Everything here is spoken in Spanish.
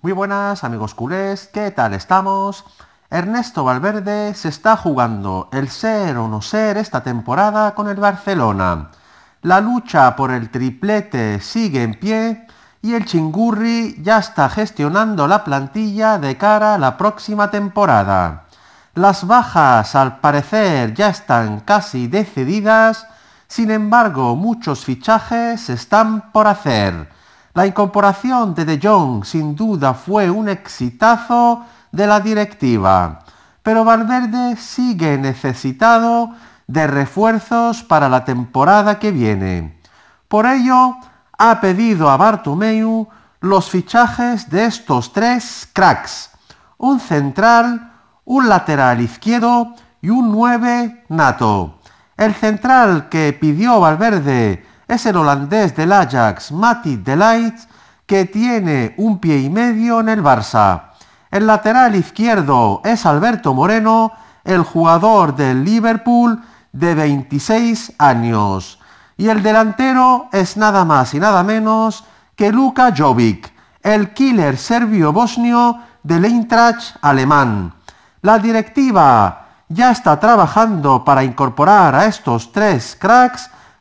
Muy buenas amigos culés, ¿qué tal estamos? Ernesto Valverde se está jugando el ser o no ser esta temporada con el Barcelona. La lucha por el triplete sigue en pie y el Chingurri ya está gestionando la plantilla de cara a la próxima temporada. Las bajas al parecer ya están casi decididas, sin embargo muchos fichajes están por hacer. La incorporación de De Jong sin duda fue un exitazo de la directiva, pero Valverde sigue necesitado de refuerzos para la temporada que viene. Por ello, ha pedido a Bartomeu los fichajes de estos tres cracks, un central, un lateral izquierdo y un 9 nato. El central que pidió Valverde es el holandés del Ajax, Mati Delight, que tiene un pie y medio en el Barça. El lateral izquierdo es Alberto Moreno, el jugador del Liverpool de 26 años. Y el delantero es nada más y nada menos que Luka Jovic, el killer serbio-bosnio del Eintracht alemán. La directiva ya está trabajando para incorporar a estos tres cracks